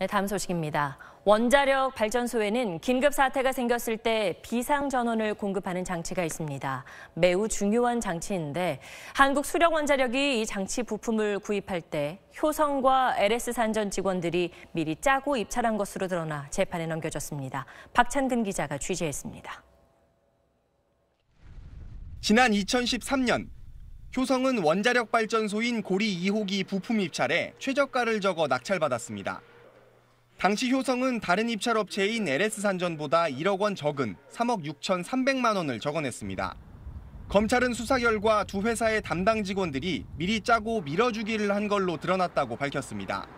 네, 다음 소식입니다. 원자력 발전소에는 긴급 사태가 생겼을 때 비상 전원을 공급하는 장치가 있습니다. 매우 중요한 장치인데 한국 수력 원자력이 이 장치 부품을 구입할 때 효성과 LS 산전 직원들이 미리 짜고 입찰한 것으로 드러나 재판에 넘겨졌습니다. 박찬근 기자가 취재했습니다. 지난 2013년 효성은 원자력 발전소인 고리 2호기 부품 입찰에 최저가를 적어 낙찰받았습니다. 당시 효성은 다른 입찰 업체인 LS산전보다 1억 원 적은 3억 6천3백만 원을 적어냈습니다. 검찰은 수사 결과 두 회사의 담당 직원들이 미리 짜고 밀어주기를 한 걸로 드러났다고 밝혔습니다.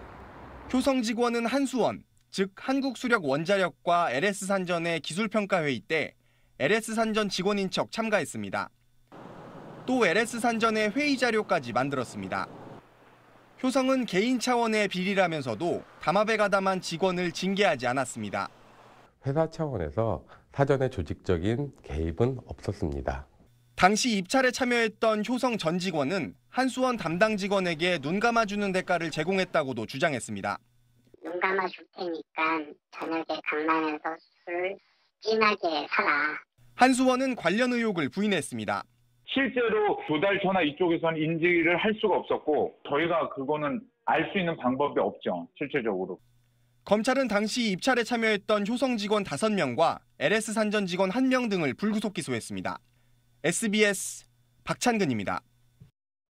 효성 직원은 한수원, 즉 한국수력원자력과 LS산전의 기술평가회의 때 LS산전 직원인 척 참가했습니다. 또 LS산전의 회의 자료까지 만들었습니다. 효성은 개인 차원의 비리라면서도 담합에 가담한 직원을 징계하지 않았습니다. 회사 차원에서 사전에 조직적인 개입은 없었습니다. 당시 입찰에 참여했던 효성 전 직원은 한수원 담당 직원에게 눈 감아주는 대가를 제공했다고도 주장했습니다. 눈 감아줄 테니까 저녁에 강남에서 술 진하게 사라. 한수원은 관련 의혹을 부인했습니다. 실제로 조달처나 이쪽에서는 인지를 할 수가 없었고 저희가 그거는 알 수 있는 방법이 없죠. 실질적으로. 검찰은 당시 입찰에 참여했던 효성 직원 5명과 LS 산전 직원 1명 등을 불구속 기소했습니다. SBS 박찬근입니다.